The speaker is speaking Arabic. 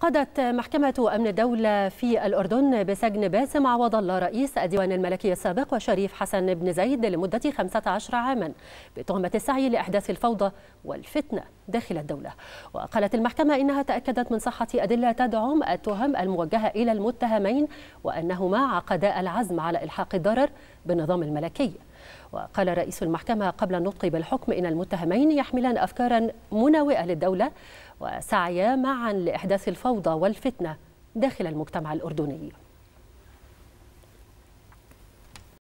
قضت محكمة أمن الدولة في الأردن بسجن باسم عوض الله رئيس الديوان الملكي السابق وشريف حسن بن زيد لمدة 15 عاما بتهمة السعي لإحداث الفوضى والفتنة داخل الدولة وقالت المحكمة إنها تأكدت من صحة أدلة تدعم التهم الموجهة إلى المتهمين وأنهما عقدا العزم على إلحاق الضرر بالنظام الملكي وقال رئيس المحكمة قبل النطق بالحكم إن المتهمين يحملان أفكارا مناوئة للدولة وسعيا معا لإحداث الفوضى والفتنة داخل المجتمع الأردني